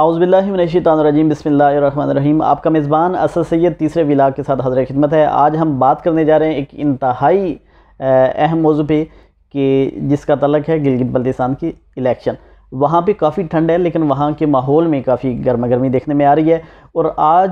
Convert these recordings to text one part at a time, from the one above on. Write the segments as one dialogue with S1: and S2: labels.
S1: आउज़बिल्लिमिनशीतरजीम बसमीम आपका मेज़बान असद सैद तीसरे विलाग के साथ हजर खिदमत है आज हम बात करने जा रहे हैं एक इंतहाई अहम मौजू पर कि जिसका तलक है गिलगित बल्तिस्तान की इलेक्शन वहाँ पे काफ़ी ठंड है लेकिन वहाँ के माहौल में काफ़ी गर्मा गर्मी देखने में आ रही है और आज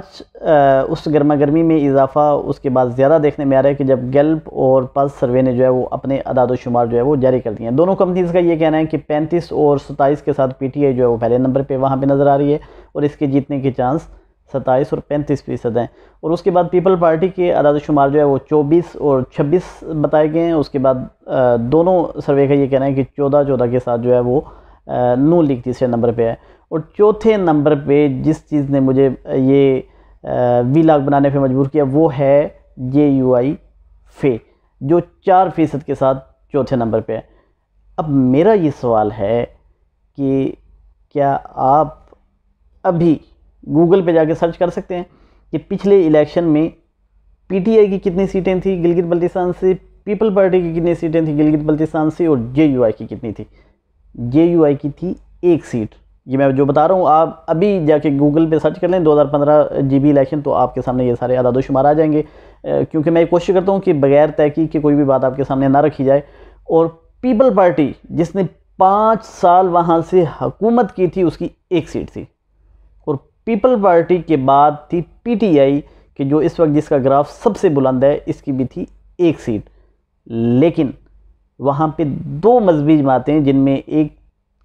S1: आ, उस गर्मा गर्मी में इजाफा उसके बाद ज़्यादा देखने में आ रहा है कि जब गल्प और पल्स सर्वे ने जो है वो अपने अदाद शुमार जो है वो जारी कर दिए हैं दोनों कंपनीज़ का ये कहना है कि पैंतीस और सत्ताईस के साथ पी टी आई जो है वो पहले नंबर पर वहाँ पर नज़र आ रही है और इसके जीतने के चांस सत्ताईस और पैंतीस फ़ीसद हैं और उसके बाद पीपल पार्टी के अदाद शुमार जो है वो चौबीस और छब्बीस बताए गए हैं उसके बाद दोनों सर्वे का ये कहना है कि चौदह चौदह के साथ जो है वो नू लीग तीसरे नंबर पे है और चौथे नंबर पे जिस चीज़ ने मुझे ये वी लाख बनाने पे मजबूर किया वो है जे यू आई फे जो चार फ़ीसद के साथ चौथे नंबर पे है अब मेरा ये सवाल है कि क्या आप अभी गूगल पे जाके सर्च कर सकते हैं कि पिछले इलेक्शन में पीटीआई की कितनी सीटें थी गिलगित बल्तिस्तान से पीपल पार्टी की कितनी सीटें थी गिलगित बल्तिस्तान से और जे की कितनी थी जे यू की थी एक सीट ये मैं जो बता रहा हूँ आप अभी जाके गूगल पे सर्च कर लें 2015 जीबी इलेक्शन तो आपके सामने ये सारे आदाद शुमार आ जाएंगे क्योंकि मैं कोशिश करता हूँ कि बगैर तहकीक की कोई भी बात आपके सामने ना रखी जाए और पीपल पार्टी जिसने पाँच साल वहाँ से हुकूमत की थी उसकी एक सीट थी और पीपल पार्टी के बाद थी पीटीआई कि जो इस वक्त जिसका ग्राफ सबसे बुलंद है इसकी भी थी एक सीट लेकिन वहाँ पे दो मजहबी जमातें जिनमें एक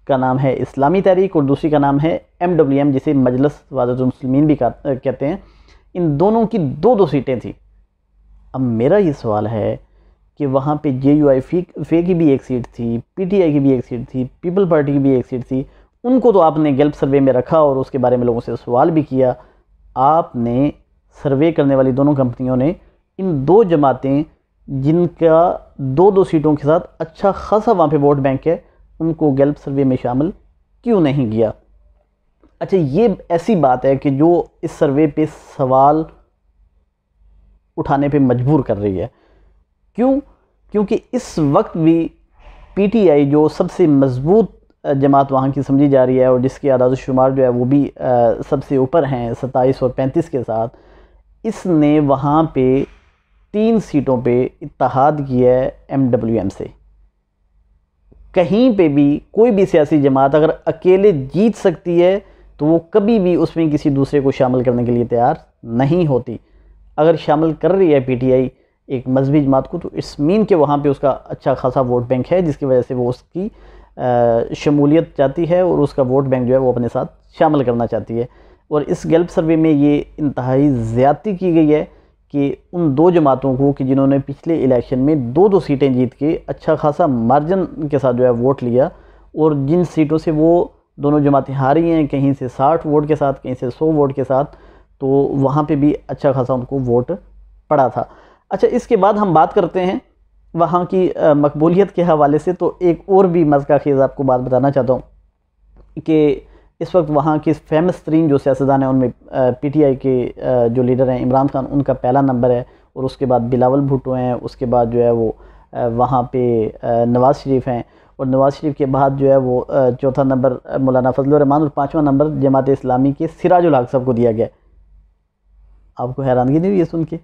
S1: का नाम है इस्लामी तहरीक और दूसरी का नाम है एम डब्ल्यू एम जिसे मजलस वाजतमसलमिन भी कहते हैं इन दोनों की दो दो सीटें थी अब मेरा ये सवाल है कि वहाँ पे जे यू आई फी फे की भी एक सीट थी पीटीआई की भी एक सीट थी पीपल पार्टी की भी एक सीट थी उनको तो आपने गेल्प सर्वे में रखा और उसके बारे में लोगों से सवाल भी किया आपने सर्वे करने वाली दोनों कंपनियों ने इन दो जमातें जिनका दो दो सीटों के साथ अच्छा खासा वहाँ पे वोट बैंक है उनको गल्प सर्वे में शामिल क्यों नहीं किया अच्छा ये ऐसी बात है कि जो इस सर्वे पे सवाल उठाने पे मजबूर कर रही है क्यों क्योंकि इस वक्त भी पीटीआई जो सबसे मजबूत जमात वहाँ की समझी जा रही है और जिसके आदाद शुमार जो है वो भी सबसे ऊपर हैं सत्ताईस और पैंतीस के साथ इसने वहाँ पे तीन सीटों पे इतिहाद किया है एम से कहीं पे भी कोई भी सियासी जमात अगर अकेले जीत सकती है तो वो कभी भी उसमें किसी दूसरे को शामिल करने के लिए तैयार नहीं होती अगर शामिल कर रही है पीटीआई एक मजहबी जमात को तो इस मीन के वहाँ पे उसका अच्छा खासा वोट बैंक है जिसकी वजह से वो उसकी शमूलियत चाहती है और उसका वोट बैंक जो है वो अपने साथ शामिल करना चाहती है और इस गल्प सर्वे में ये इंतहाई ज़्यादती की गई है कि उन दो जमातों को कि जिन्होंने पिछले इलेक्शन में दो दो सीटें जीत के अच्छा खासा मार्जिन के साथ जो है वोट लिया और जिन सीटों से वो दोनों जमातें हारी हैं कहीं से साठ वोट के साथ कहीं से सौ वोट के साथ तो वहाँ पर भी अच्छा खासा उनको वोट पड़ा था अच्छा इसके बाद हम बात करते हैं वहाँ की मकबूलीत के हवाले से तो एक और भी मज़ का खेज़ आपको बात बताना चाहता हूँ कि इस वक्त वहाँ की फेमस तरीन जो सियासतदान है उनमें पी टी आई के जो लीडर हैं इमरान खान उनका पहला नंबर है और उसके बाद बिलावल भुटो हैं उसके बाद जो है वो वहाँ पे नवाज़ शरीफ हैं और नवाज़ शरीफ के बाद जो है वो चौथा नंबर मौलाना फजलरहमान और पाँचवा नंबर जमात इस्लामी के सिराज हक साहब को दिया गया आपको हैरानगी नहीं हुई है सुन के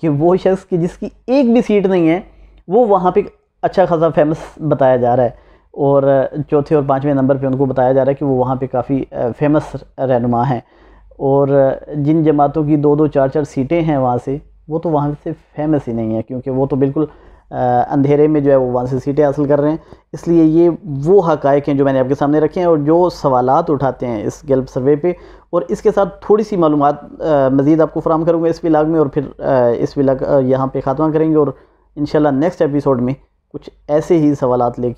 S1: कि वो शख्स की जिसकी एक भी सीट नहीं है वो वहाँ पर अच्छा खासा फेमस बताया जा रहा है और चौथे और पाँचवें नंबर पर उनको बताया जा रहा है कि वो वहाँ पर काफ़ी फेमस रहनुमा हैं और जिन जमातों की दो दो चार चार सीटें हैं वहाँ से वो तो वहाँ से फेमस ही नहीं है क्योंकि वो तो बिल्कुल अंधेरे में जो है वो वहाँ से सीटें हासिल कर रहे हैं इसलिए ये वो हकायक हैं जो मैंने आपके सामने रखे हैं और जो सवालत उठाते हैं इस गल्प सर्वे पे और इसके साथ थोड़ी सी मालूम मज़ीद आपको फ्राहम करूँगा इस विलाग में और फिर इस विलाग यहाँ पर ख़ात्मा करेंगे और इन नेक्स्ट एपिसोड में कुछ ऐसे ही सवाल लेके